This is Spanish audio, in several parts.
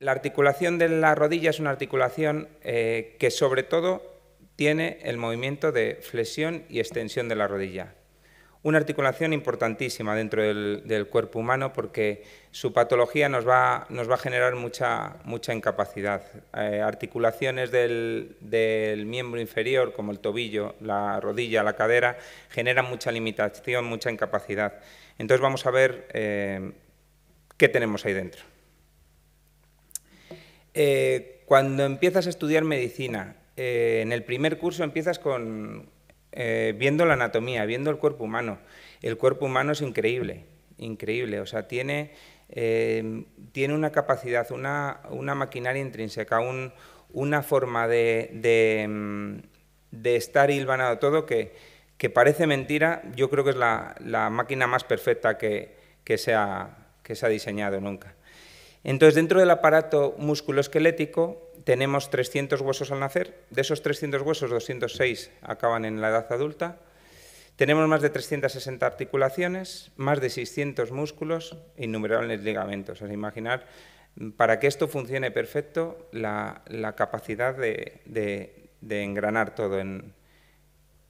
La articulación de la rodilla es una articulación eh, que sobre todo tiene el movimiento de flexión y extensión de la rodilla. Una articulación importantísima dentro del, cuerpo humano porque su patología nos va, nos va a generar mucha, mucha incapacidad. Eh, articulaciones del, miembro inferior, como el tobillo, la rodilla, la cadera, generan mucha limitación, mucha incapacidad. Entonces vamos a ver eh, qué tenemos ahí dentro. Eh, cuando empiezas a estudiar medicina, eh, en el primer curso empiezas con eh, viendo la anatomía, viendo el cuerpo humano. El cuerpo humano es increíble, increíble. O sea, tiene, tiene una capacidad, una, maquinaria intrínseca, una forma mm, de, estar hilvanado todo que, parece mentira. Yo creo que es la, máquina más perfecta que, que que se ha diseñado nunca. Entonces, dentro del aparato musculoesquelético tenemos 300 huesos al nacer. De esos 300 huesos, 206 acaban en la edad adulta. Tenemos más de 360 articulaciones, más de 600 músculos e innumerables ligamentos. Es imaginar, para que esto funcione perfecto, la, capacidad de, engranar todo en,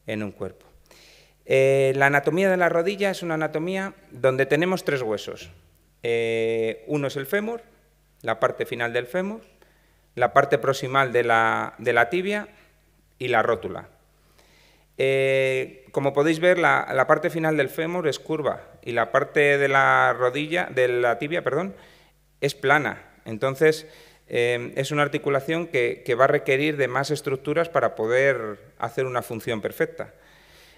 un cuerpo. Eh, la anatomía de la rodilla es una anatomía donde tenemos tres huesos, eh, uno es el fémur, la parte final del fémur, la parte proximal de la, de la tibia y la rótula. Eh, como podéis ver, la, parte final del fémur es curva y la parte de la rodilla, de la tibia, perdón, es plana. Entonces, eh, es una articulación que va a requerir de más estructuras para poder hacer una función perfecta.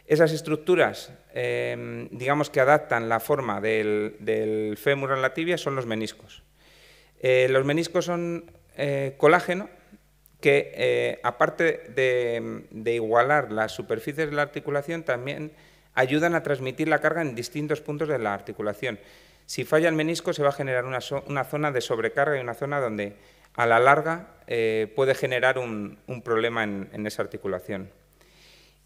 Esas estructuras, em, digamos que adaptan la forma del, fémur a la tibia, son los meniscos. Eh, los meniscos son eh, colágeno que, eh, aparte de, igualar las superficies de la articulación, también ayudan a transmitir la carga en distintos puntos de la articulación. Si falla el menisco, se va a generar una, zona de sobrecarga y una zona donde, a la larga, puede generar un, problema en esa articulación.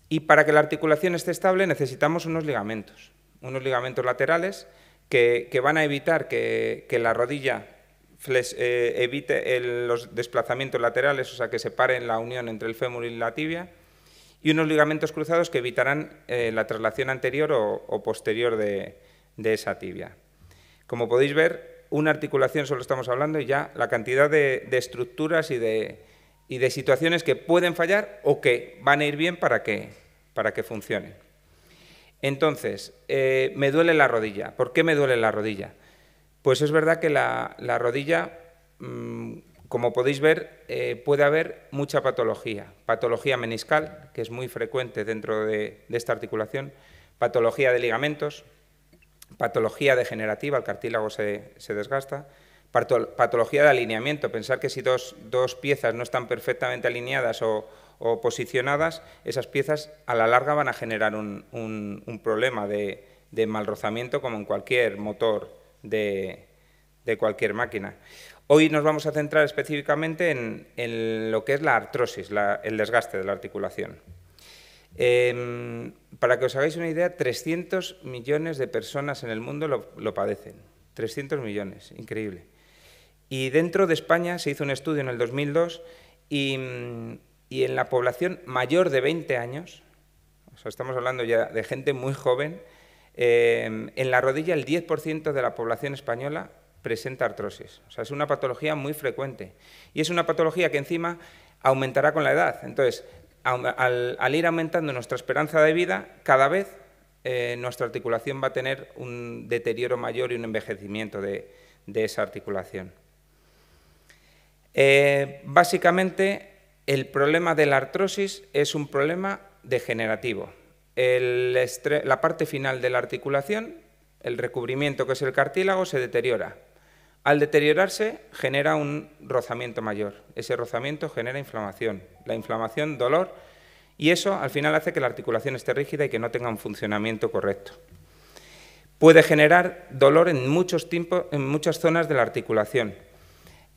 Y para que la articulación esté estable necesitamos unos ligamentos, unos ligamentos laterales que, van a evitar que, la rodilla eh, evite los desplazamientos laterales, o sea, que separen la unión entre el fémur y la tibia, y unos ligamentos cruzados que evitarán eh, la traslación anterior o, posterior de, esa tibia. Como podéis ver, una articulación solo estamos hablando y ya la cantidad de estructuras y de, y de situaciones que pueden fallar o que van a ir bien para que, para que Entonces, eh, me duele la rodilla. ¿Por qué me duele la rodilla? Pues es verdad que la, rodilla, mm, como podéis ver, eh, puede haber mucha patología. Patología meniscal, que es muy frecuente dentro de, esta articulación, patología de ligamentos, patología degenerativa, el cartílago se desgasta, patología de alineamiento, pensar que si dos, piezas no están perfectamente alineadas o, posicionadas, esas piezas a la larga van a generar un, problema de, mal rozamiento como en cualquier motor de, cualquier máquina. Hoy nos vamos a centrar específicamente en, lo que es la artrosis, el desgaste de la articulación. Em, para que os hagáis una idea, 300 millones de personas en el mundo lo, lo padecen. 300 millones, increíble. Y dentro de España se hizo un estudio en el 2002 mm, y, en la población mayor de 20 años, estamos hablando ya de gente muy joven, eh, en la rodilla el 10% de la población española presenta artrosis. O sea, es una patología muy frecuente. Y es una patología que encima aumentará con la edad. Entonces, al, ir aumentando nuestra esperanza de vida, cada vez eh, nuestra articulación va a tener un deterioro mayor y un envejecimiento de esa articulación. Eh, básicamente, el problema de la artrosis es un problema degenerativo. la parte final de la articulación, el recubrimiento que es el cartílago, se deteriora. Al deteriorarse genera un rozamiento mayor. Ese rozamiento genera inflamación. La inflamación, dolor, y eso al final hace que la articulación esté rígida y que no tenga un funcionamiento correcto. Puede generar dolor en, muchos tiempos, en muchas zonas de la articulación.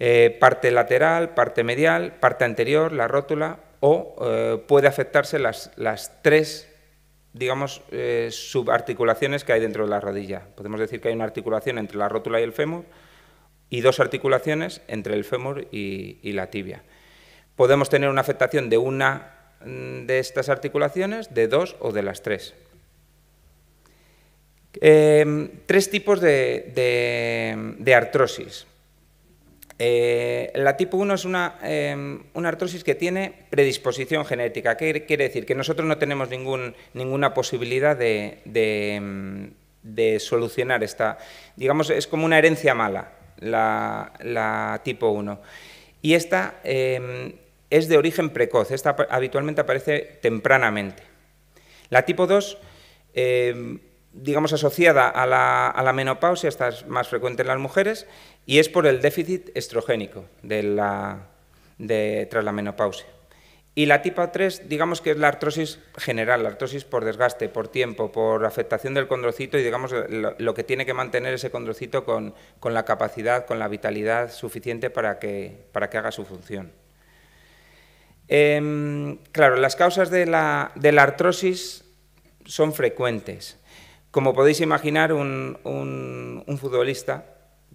Eh, parte lateral, parte medial, parte anterior, la rótula, o eh, puede afectarse las, tres digamos, eh, subarticulaciones que hay dentro de la rodilla. Podemos decir que hay una articulación entre la rótula y el fémur y dos articulaciones entre el fémur y, la tibia. Podemos tener una afectación de una mm, de estas articulaciones, de dos o de las tres. Em, tres tipos de artrosis. Eh, la tipo 1 es em, una, artrosis que tiene predisposición genética. ¿Qué quiere decir? Que nosotros no tenemos ninguna posibilidad em, de, solucionar esta. Digamos, es como una herencia mala, la, tipo 1. Y esta em, es de origen precoz, esta habitualmente aparece tempranamente. La tipo 2 digamos, asociada a la, menopausia, esta es más frecuente en las mujeres, y es por el déficit estrogénico tras la menopausia. Y la tipo 3, digamos que es la artrosis general, la artrosis por desgaste, por tiempo, por afectación del condrocito y digamos lo, que tiene que mantener ese condrocito con, la capacidad, con la vitalidad suficiente para que, haga su función. Em, claro, las causas de la artrosis son frecuentes. Como podéis imaginar, un, futbolista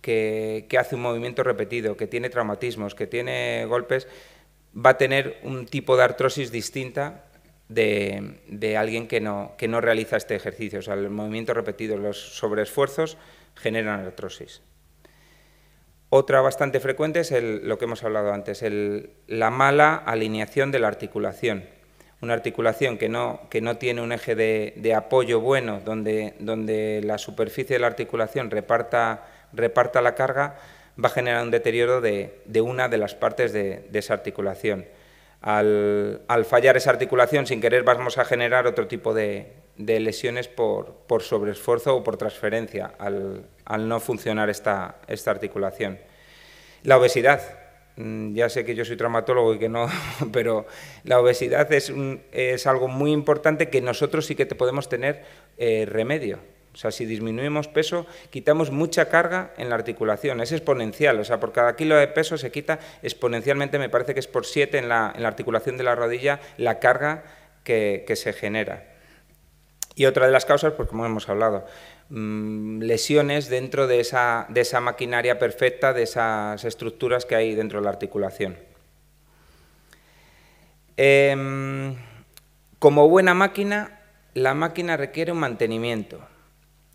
que, hace un movimiento repetido, que tiene traumatismos, que tiene golpes, va a tener un tipo de artrosis distinta de, alguien que no, realiza este ejercicio. O sea, el movimiento repetido, los sobreesfuerzos generan artrosis. Otra bastante frecuente es lo que hemos hablado antes, la mala alineación de la articulación una articulación que no, que no tiene un eje de, apoyo bueno, donde, donde, la superficie de la articulación reparta, reparta, la carga, va a generar un deterioro de, una de las partes de, esa articulación. Al, fallar esa articulación, sin querer, vamos a generar otro tipo de, lesiones por, por, sobreesfuerzo o por transferencia al, no funcionar esta, esta articulación. La obesidad. Mm, ya sé que yo soy traumatólogo y que no, pero la obesidad es, algo muy importante que nosotros sí que podemos tener eh, remedio. O sea, si disminuimos peso, quitamos mucha carga en la articulación. Es exponencial. O sea, por cada kilo de peso se quita exponencialmente, me parece que es por siete en la, articulación de la rodilla, la carga que, que se genera. Y otra de las causas, pues como hemos hablado, Mm, lesiones dentro de esa, maquinaria perfecta, de esas estructuras que hay dentro de la articulación. Em, como buena máquina, la máquina requiere un mantenimiento.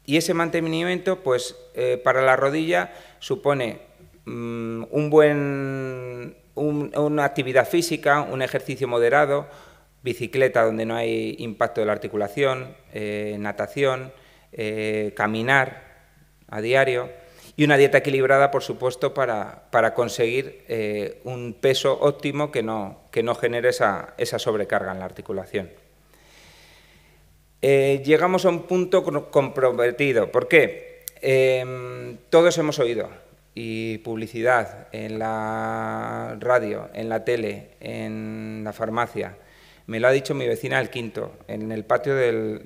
Y ese mantenimiento, pues, eh, para la rodilla supone mm, un buen, una actividad física, un ejercicio moderado, bicicleta donde no hay impacto de la articulación, eh, natación, eh, caminar a diario y una dieta equilibrada, por supuesto, para, conseguir eh, un peso óptimo que no, que no genere esa, sobrecarga en la articulación. Eh, llegamos a un punto comprometido. ¿Por qué? Em, todos hemos oído y publicidad en la radio, en la tele, en la farmacia. Me lo ha dicho mi vecina del quinto, en el patio del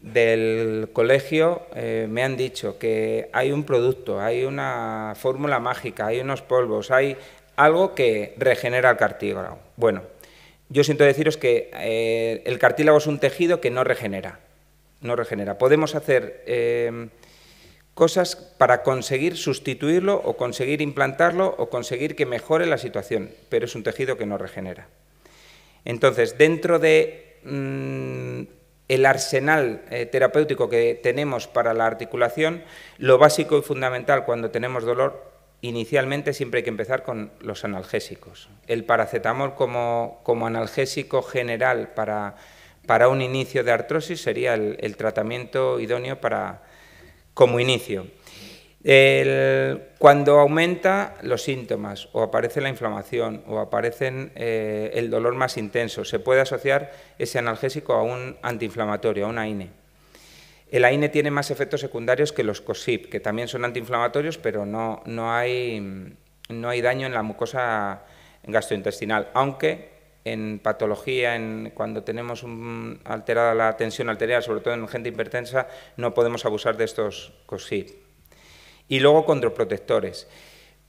del colegio eh, me han dicho que hay un producto, hay una fórmula mágica, hay unos polvos, hay algo que regenera el cartílago. Bueno, yo siento deciros que eh, el cartílago es un tejido que no regenera, no regenera. Podemos hacer eh, cosas para conseguir sustituirlo o conseguir implantarlo o conseguir que mejore la situación, pero es un tejido que no regenera. Entonces, dentro de mm, el arsenal eh, terapéutico que tenemos para la articulación, lo básico y fundamental cuando tenemos dolor, inicialmente siempre hay que empezar con los analgésicos. El paracetamol como, analgésico general para, un inicio de artrosis sería el, tratamiento idóneo como inicio cuando aumenta los síntomas o aparece la inflamación o aparecen eh, el dolor más intenso, se puede asociar ese analgésico a un antiinflamatorio, a un AINE. El AINE tiene más efectos secundarios que los COSIP, que también son antiinflamatorios, pero no, no, hay, no hay daño en la mucosa gastrointestinal, aunque en patología, en, cuando tenemos alterada la tensión arterial, sobre todo en gente hipertensa, no podemos abusar de estos COSIP. Y luego condroprotectores.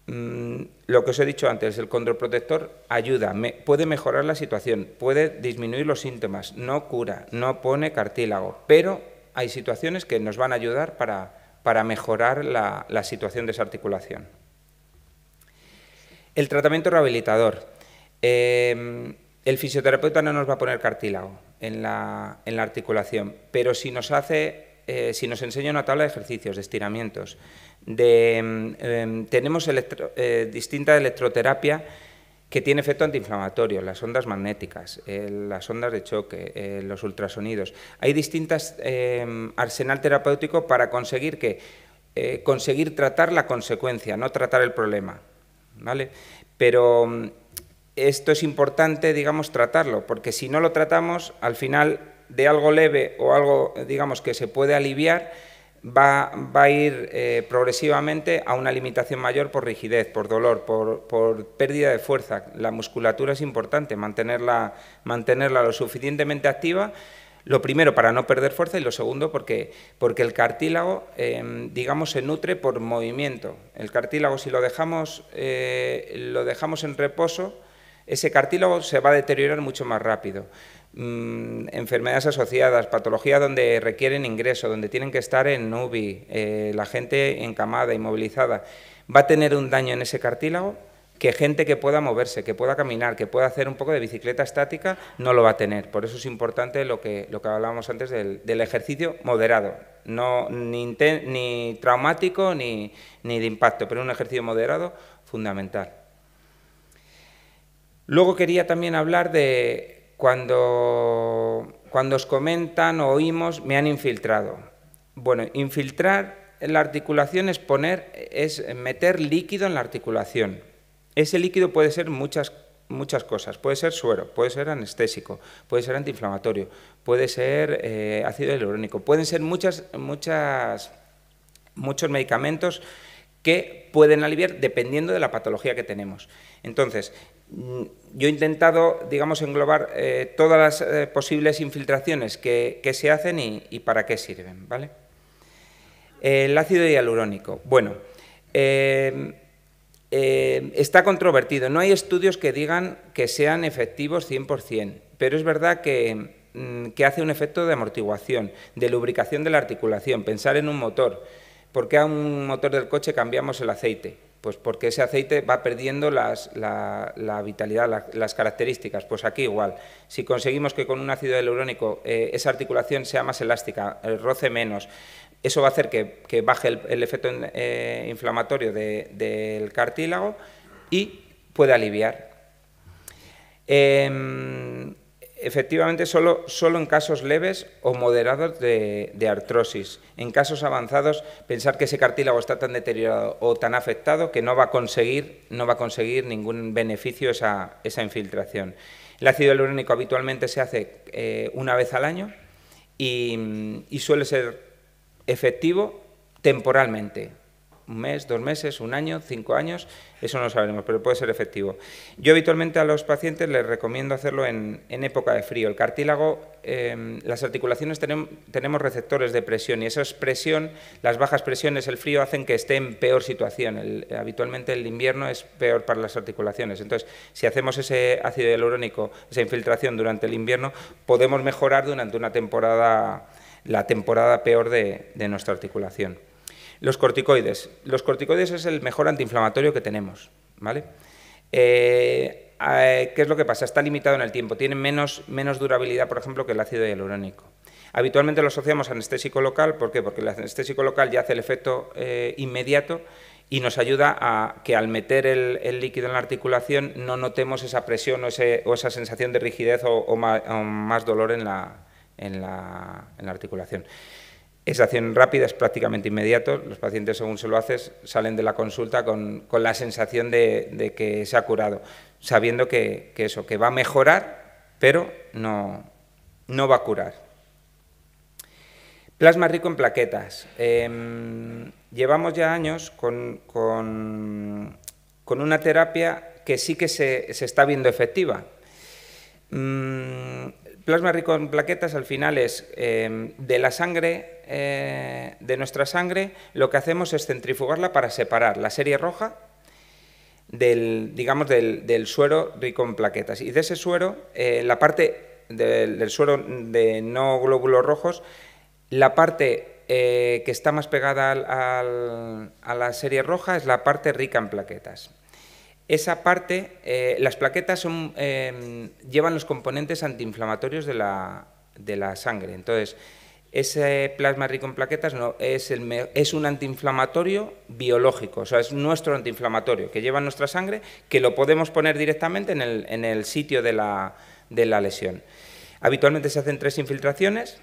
Mm, lo que os he dicho antes, el condroprotector ayuda, puede mejorar la situación, puede disminuir los síntomas, no cura, no pone cartílago, pero hay situaciones que nos van a ayudar para, para mejorar la, situación de esa articulación. El tratamiento rehabilitador. Em, el fisioterapeuta no nos va a poner cartílago en la, en la articulación, pero si nos hace eh, si nos enseña una tabla de ejercicios, de estiramientos. Mm, em, tenemos electro, eh, distinta electroterapia que tiene efecto antiinflamatorio, las ondas magnéticas, eh, las ondas de choque, los ultrasonidos. Hay distintas em, arsenal terapéutico para conseguir que conseguir tratar la consecuencia, no tratar el problema, ¿vale? Pero mm, esto es importante, digamos, tratarlo, porque si no lo tratamos, al final de algo leve o algo, digamos, que se puede aliviar, va, a ir eh, progresivamente a una limitación mayor por rigidez, por dolor, por, pérdida de fuerza. La musculatura es importante, mantenerla, mantenerla lo suficientemente activa lo primero para no perder fuerza y lo segundo porque, porque el cartílago, em, digamos, se nutre por movimiento. El cartílago, si lo dejamos, eh, lo dejamos en reposo, ese cartílago se va a deteriorar mucho más rápido. Mm, enfermedades asociadas, patología donde requieren ingreso, donde tienen que estar en UBI, eh, la gente encamada, inmovilizada, va a tener un daño en ese cartílago que gente que pueda moverse, que pueda caminar, que pueda hacer un poco de bicicleta estática, no lo va a tener. Por eso es importante lo que, lo que hablábamos antes del, ejercicio moderado, no, ni, ni traumático ni de impacto, pero un ejercicio moderado fundamental. Luego quería también hablar de cuando, cuando os comentan o oímos, me han infiltrado. Bueno, infiltrar en la articulación es poner, es meter líquido en la articulación. Ese líquido puede ser muchas, muchas cosas. Puede ser suero, puede ser anestésico, puede ser antiinflamatorio, puede ser eh, ácido hialurónico, pueden ser muchas, muchas, muchos medicamentos que pueden aliviar dependiendo de la patología que tenemos. Entonces, Mm, yo he intentado, digamos, englobar eh, todas las eh, posibles infiltraciones que, se hacen y, para qué sirven, ¿vale? El ácido hialurónico. Bueno, em, em, está controvertido. No hay estudios que digan que sean efectivos 100%, pero es verdad que, mm, que hace un efecto de amortiguación, de lubricación de la articulación. Pensar en un motor. ¿Por qué a un motor del coche cambiamos el aceite? Pues porque ese aceite va perdiendo la, vitalidad, las características. Pues aquí igual. Si conseguimos que con un ácido hialurónico eh, esa articulación sea más elástica, el eh, roce menos, eso va a hacer que, baje el, efecto eh, inflamatorio del cartílago y puede aliviar. Em, Efectivamente, solo, en casos leves o moderados de, artrosis. En casos avanzados, pensar que ese cartílago está tan deteriorado o tan afectado que no va a conseguir, ningún beneficio esa, esa infiltración. El ácido hialurónico habitualmente se hace eh, una vez al año y suele ser efectivo temporalmente un mes, dos meses, un año, cinco años, eso no lo sabremos, pero puede ser efectivo. Yo habitualmente a los pacientes les recomiendo hacerlo en, época de frío. El cartílago, em, las articulaciones tenemos receptores de presión y esa presión, las bajas presiones, el frío, hacen que esté en peor situación. habitualmente el invierno es peor para las articulaciones. Entonces, si hacemos ese ácido hialurónico, esa infiltración durante el invierno, podemos mejorar durante una temporada la temporada peor de nuestra articulación. Los corticoides. Los corticoides es el mejor antiinflamatorio que tenemos, eh, eh, ¿Qué es lo que pasa? Está limitado en el tiempo, tiene menos, durabilidad, por ejemplo, que el ácido hialurónico. Habitualmente lo asociamos a anestésico local, ¿por qué? Porque el anestésico local ya hace el efecto eh, inmediato y nos ayuda a que al meter el, líquido en la articulación no notemos esa presión o, esa sensación de rigidez o, más dolor en la articulación. Esa acción rápida es prácticamente inmediato. Los pacientes, según se lo haces, salen de la consulta con, la sensación de, que se ha curado, sabiendo que, eso, que va a mejorar, pero no, no va a curar. Plasma rico en plaquetas. Em, llevamos ya años con, con, una terapia que sí que se, se está viendo efectiva. Mm, plasma rico en plaquetas al final es em, de la sangre, eh, de nuestra sangre, lo que hacemos es centrifugarla para separar la serie roja del, digamos, del, suero rico en plaquetas. Y de ese suero, eh, la parte del, suero de no glóbulos rojos, la parte eh, que está más pegada a la serie roja es la parte rica en plaquetas. Esa parte, eh, las plaquetas em, llevan los componentes antiinflamatorios de la, sangre. Entonces, ese plasma rico en plaquetas es, un antiinflamatorio biológico, o sea, es nuestro antiinflamatorio que lleva nuestra sangre, que lo podemos poner directamente en el, sitio de la, lesión. Habitualmente se hacen tres infiltraciones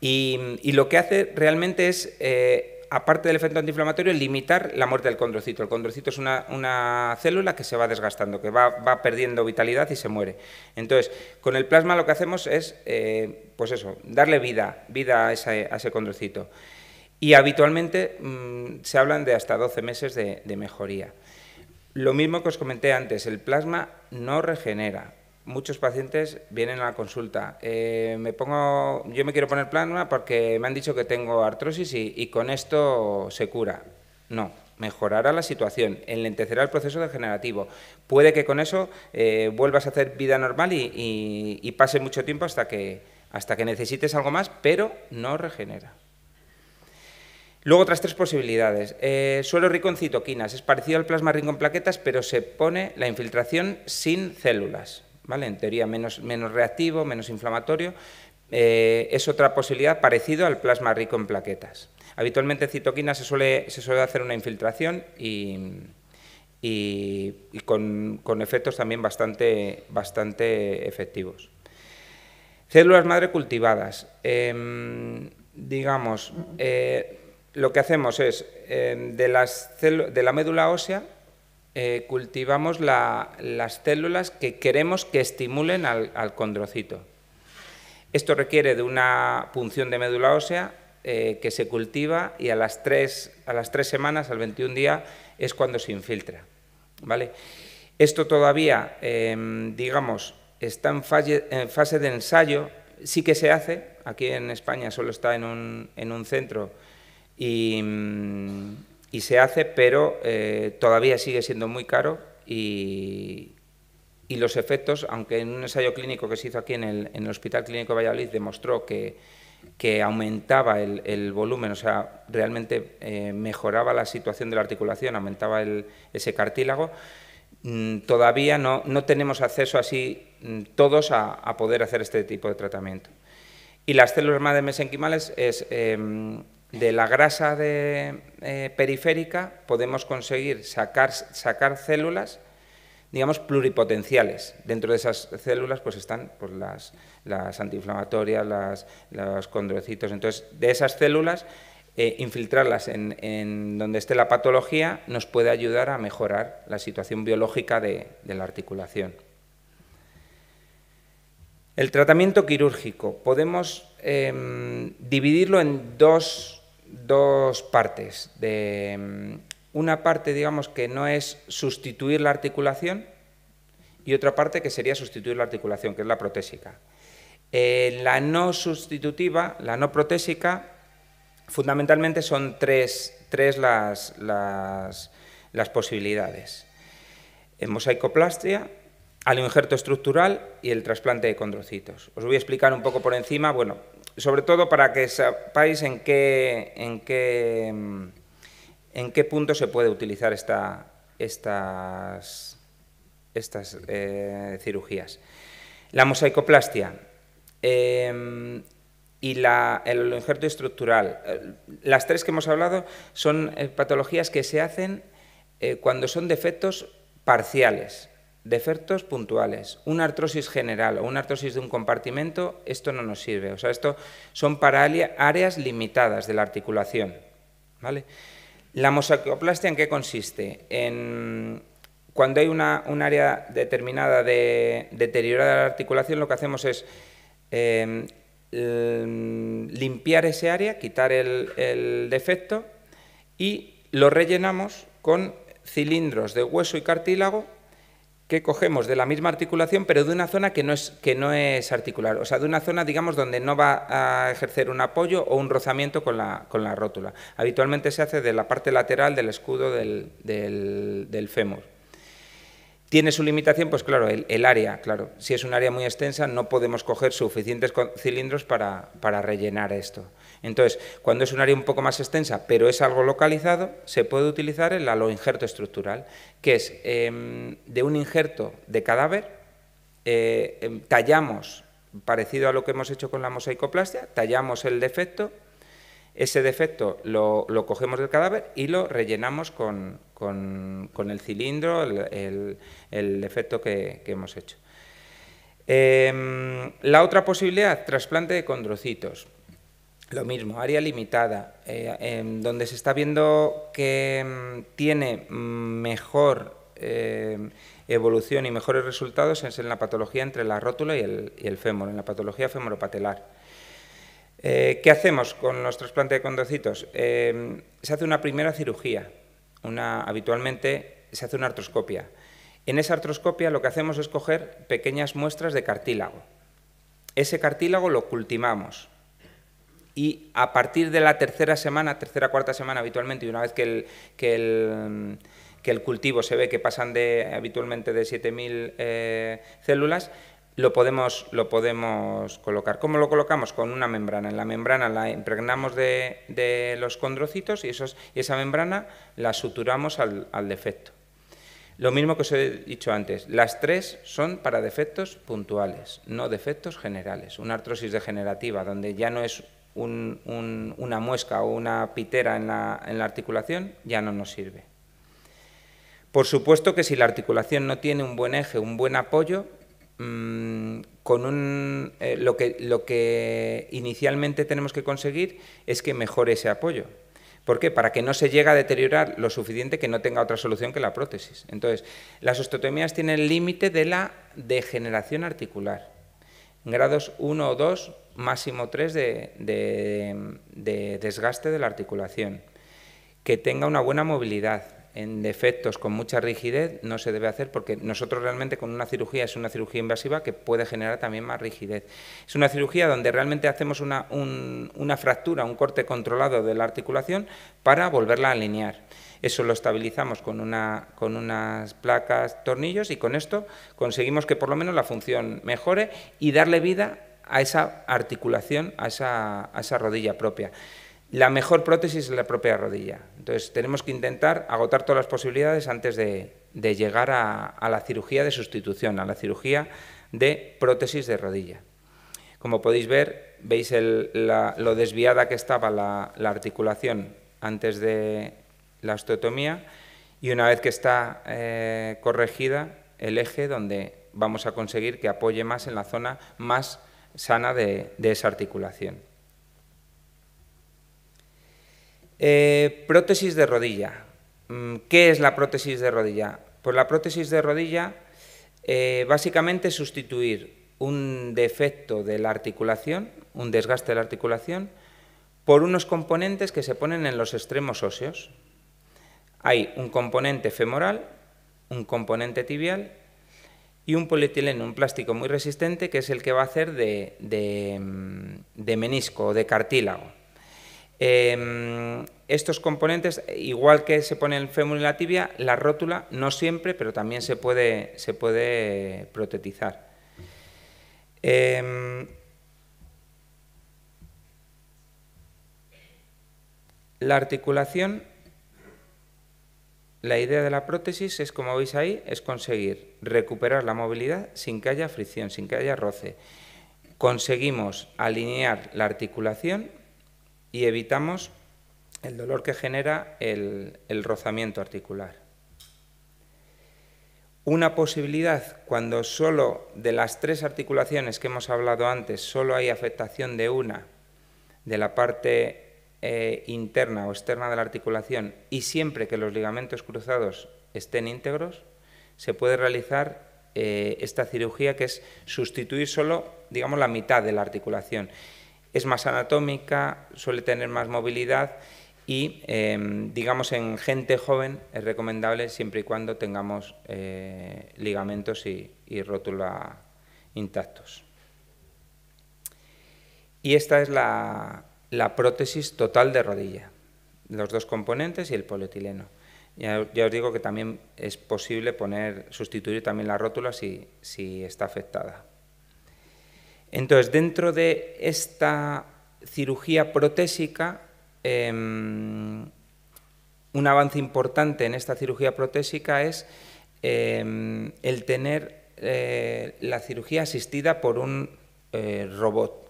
y, lo que hace realmente es eh, aparte del efecto antiinflamatorio, limitar la muerte del condrocito. El condrocito es una, célula que se va desgastando, que va, perdiendo vitalidad y se muere. Entonces, con el plasma lo que hacemos es, eh, pues eso, darle vida, vida a ese, condrocito. Y habitualmente mm, se hablan de hasta 12 meses de, de mejoría. Lo mismo que os comenté antes, el plasma no regenera, muchos pacientes vienen a la consulta. Eh, me pongo, yo me quiero poner plasma porque me han dicho que tengo artrosis y, con esto se cura. No, mejorará la situación, enlentecerá el proceso degenerativo. Puede que con eso eh, vuelvas a hacer vida normal y, pase mucho tiempo hasta que, hasta que necesites algo más, pero no regenera. Luego otras tres posibilidades. Eh, suelo rico en citoquinas. Es parecido al plasma rico en plaquetas, pero se pone la infiltración sin células. ¿vale? En teoría menos, reactivo, menos inflamatorio. Eh, es otra posibilidad parecido al plasma rico en plaquetas. Habitualmente en citoquina se suele, se suele hacer una infiltración y, con, efectos también bastante, bastante efectivos. Células madre cultivadas. Em, digamos, eh, lo que hacemos es, em, de, las de la médula ósea eh, cultivamos las células que queremos que estimulen al, condrocito. Esto requiere de una punción de médula ósea eh, que se cultiva y a las, tres, a las semanas, al 21 día, es cuando se infiltra. ¿vale? Esto todavía, em, digamos, está en, en, fase de ensayo, sí que se hace, aquí en España solo está en un, en un centro y, mm, y se hace, pero eh, todavía sigue siendo muy caro y, y, los efectos, aunque en un ensayo clínico que se hizo aquí en el, en el Hospital Clínico de Valladolid demostró que, que aumentaba el, volumen, o sea, realmente eh, mejoraba la situación de la articulación, aumentaba el, ese cartílago, mm, todavía no, no, tenemos acceso así mm, todos a, poder hacer este tipo de tratamiento. Y las células madre mesenquimales es... Em, de la grasa de, eh, periférica podemos conseguir sacar, sacar células, digamos, pluripotenciales. Dentro de esas células pues están pues, las, las antiinflamatorias, las, los condrocitos. Entonces, de esas células, eh, infiltrarlas en, en, donde esté la patología nos puede ayudar a mejorar la situación biológica de, la articulación. El tratamiento quirúrgico podemos em, dividirlo en dos dos partes. De, mm, una parte, digamos, que no es sustituir la articulación y otra parte que sería sustituir la articulación, que es la protésica. En la no sustitutiva, la no protésica, fundamentalmente son tres, las, las, las, posibilidades. En mosaicoplastia, al injerto estructural y el trasplante de condrocitos. Os voy a explicar un poco por encima, bueno, sobre todo para que sepáis en qué, en qué, punto se puede utilizar estas, estas eh, cirugías. La mosaicoplastia eh, y el injerto estructural. Las tres que hemos hablado son eh, patologías que se hacen cuando son defectos parciales. Defectos puntuales, una artrosis general o una artrosis de un compartimento, esto no nos sirve. O sea, esto son para áreas limitadas de la articulación. ¿vale? La mosaicoplastia ¿en qué consiste? En, cuando hay un área determinada de deteriorada de la articulación, lo que hacemos es em, limpiar ese área, quitar el, defecto y lo rellenamos con cilindros de hueso y cartílago que cogemos de la misma articulación, pero de una zona que no, es, articular, o sea, de una zona, digamos, donde no va a ejercer un apoyo o un rozamiento con la, rótula. Habitualmente se hace de la parte lateral del escudo del, del, fémur. Tiene su limitación, pues claro, el, área, claro. Si es un área muy extensa, no podemos coger suficientes cilindros para rellenar esto. Entonces, cuando es un área un poco más extensa, pero es algo localizado, se puede utilizar el aloinjerto estructural, que es em, de un injerto de cadáver, eh, em, tallamos, parecido a lo que hemos hecho con la mosaicoplastia, tallamos el defecto, ese defecto lo, cogemos del cadáver y lo rellenamos con, el cilindro, el, defecto que, hemos hecho. Em, la otra posibilidad, trasplante de condrocitos. Lo mismo, área limitada, eh, em, donde se está viendo que em, tiene mejor em, evolución y mejores resultados es en la patología entre la rótula y el, fémur, en la patología femoropatelar. Eh, ¿Qué hacemos con los trasplantes de condocitos? se hace una primera cirugía, una, habitualmente se hace una artroscopia. En esa artroscopia lo que hacemos es coger pequeñas muestras de cartílago. Ese cartílago lo cultivamos y a partir de la tercera semana, tercera cuarta semana habitualmente, y una vez que el, que el, mm, cultivo se ve que pasan de, habitualmente de 7.000 eh, células, lo podemos, lo podemos colocar. ¿Cómo lo colocamos? Con una membrana. En la membrana la impregnamos de, los condrocitos y, y, esa membrana la suturamos al, al defecto. Lo mismo que os he dicho antes, las tres son para defectos puntuales, no defectos generales. Una artrosis degenerativa, donde ya no es una muesca o una pitera en la, articulación, ya no nos sirve. Por supuesto que si la articulación no tiene un buen eje, un buen apoyo, mm, con un, eh, lo, que, lo que inicialmente tenemos que conseguir es que mejore ese apoyo. ¿Por qué? Para que no se llegue a deteriorar lo suficiente que no tenga otra solución que la prótesis. Entonces, las osteotomías tienen el límite de la degeneración articular. En grados 1 o 2 máximo 3 de, desgaste de la articulación, que tenga una buena movilidad. En defectos con mucha rigidez no se debe hacer porque nosotros realmente con una cirugía es una cirugía invasiva que puede generar también más rigidez. Es una cirugía donde realmente hacemos una, fractura, un corte controlado de la articulación para volverla a alinear. Eso lo estabilizamos con, una, con unas placas, tornillos y con esto conseguimos que por lo menos la función mejore y darle vida a esa articulación, a esa, rodilla propia. La mejor prótesis es la propia rodilla. Entonces tenemos que intentar agotar todas las posibilidades antes de, llegar a, la cirugía de sustitución, a la cirugía de prótesis de rodilla. Como podéis ver, veis lo desviada que estaba la, articulación antes de la osteotomía y una vez que está eh, corregida el eje donde vamos a conseguir que apoye más en la zona más sana de, esa articulación. Eh, prótesis de rodilla. Mm, ¿Qué es la prótesis de rodilla? Pues la prótesis de rodilla eh, básicamente básicamente sustituir un defecto de la articulación, un desgaste de la articulación, por unos componentes que se ponen en los extremos óseos. Hay un componente femoral, un componente tibial y un polietileno, un plástico muy resistente, que es el que va a hacer de, mm, menisco o de cartílago. Em, estos componentes, igual que se pone el fémur y la tibia, la rótula no siempre, pero también se puede, se puede protetizar. Em, la articulación la idea de la prótesis es, como veis ahí, es conseguir recuperar la movilidad sin que haya fricción, sin que haya roce. Conseguimos alinear la articulación y evitamos el dolor que genera el, rozamiento articular. Una posibilidad cuando solo de las tres articulaciones que hemos hablado antes, solo hay afectación de una, de la parte eh, interna o externa de la articulación y siempre que los ligamentos cruzados estén íntegros, se puede realizar eh, esta cirugía que es sustituir solo, digamos, la mitad de la articulación. Es más anatómica, suele tener más movilidad y, em, digamos, en gente joven es recomendable siempre y cuando tengamos eh, ligamentos y rótula intactos. Y esta es la, la prótesis total de rodilla, los dos componentes y el polietileno. Ya, os digo que también es posible poner, sustituir también la rótula si, está afectada. Entonces, dentro de esta cirugía protésica, em, un avance importante en esta cirugía protésica es em, el tener eh, la cirugía asistida por un eh, robot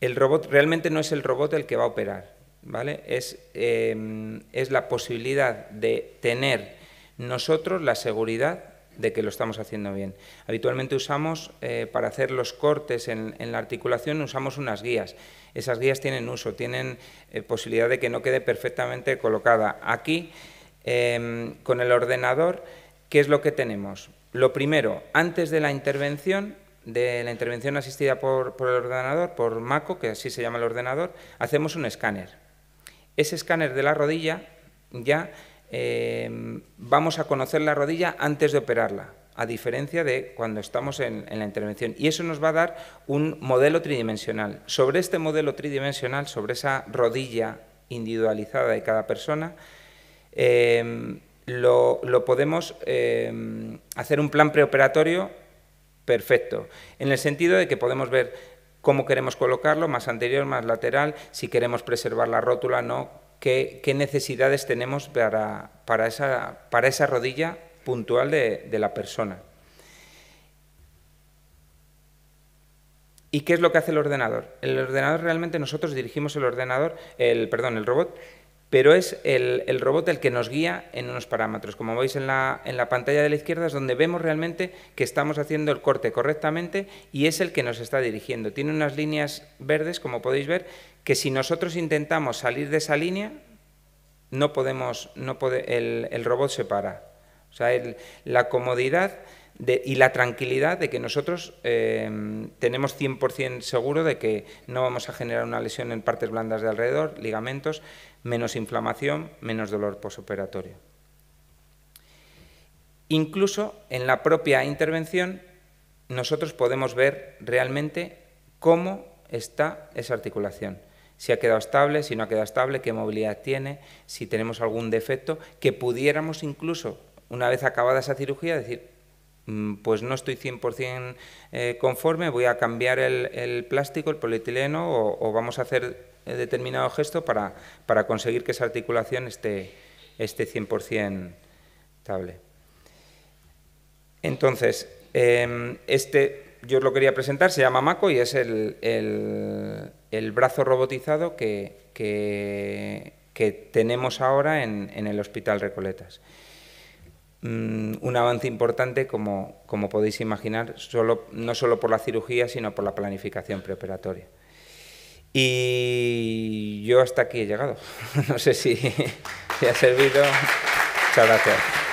el robot realmente no es el robot el que va a operar, ¿vale? Es, em, es la posibilidad de tener nosotros la seguridad de que lo estamos haciendo bien. Habitualmente usamos, eh, para hacer los cortes en, la articulación, usamos unas guías. Esas guías tienen uso, tienen eh, posibilidad de que no quede perfectamente colocada. Aquí, em, con el ordenador, ¿qué es lo que tenemos? Lo primero, antes de la intervención, de la intervención asistida por, el ordenador, por MACO, que así se llama el ordenador, hacemos un escáner. Ese escáner de la rodilla ya eh, vamos a conocer la rodilla antes de operarla, a diferencia de cuando estamos en, la intervención. Y eso nos va a dar un modelo tridimensional. Sobre este modelo tridimensional, sobre esa rodilla individualizada de cada persona, eh, lo, podemos eh, hacer un plan preoperatorio perfecto, en el sentido de que podemos ver cómo queremos colocarlo, más anterior, más lateral, si queremos preservar la rótula, no, qué, necesidades tenemos para, para, esa, para, esa, rodilla puntual de, de la persona. ¿Y qué es lo que hace el ordenador? El ordenador realmente nosotros dirigimos el ordenador, el perdón, el robot pero es el, el, robot el que nos guía en unos parámetros. Como veis en la, en la, pantalla de la izquierda es donde vemos realmente que estamos haciendo el corte correctamente y es el que nos está dirigiendo. Tiene unas líneas verdes, como podéis ver, que si nosotros intentamos salir de esa línea, no podemos, no puede el, robot se para. O sea, la comodidad y la tranquilidad de que nosotros eh, tenemos 100% seguro de que no vamos a generar una lesión en partes blandas de alrededor, ligamentos, menos inflamación, menos dolor posoperatorio. Incluso en la propia intervención nosotros podemos ver realmente cómo está esa articulación. Si ha quedado estable, si no ha quedado estable, qué movilidad tiene, si tenemos algún defecto, que pudiéramos incluso, una vez acabada esa cirugía, decir, Mm, pues no estoy 100% eh, conforme, voy a cambiar el, plástico, el polietileno, o, vamos a hacer eh, determinado gesto para, conseguir que esa articulación esté, 100% estable. Entonces, em, este yo lo quería presentar, se llama Maco y es el, brazo robotizado que, tenemos ahora en, en el Hospital Recoletas. Mm, un avance importante, como, podéis imaginar, solo, no solo por la cirugía, sino por la planificación preoperatoria. Y yo hasta aquí he llegado. No sé si, me ha servido. Muchas gracias.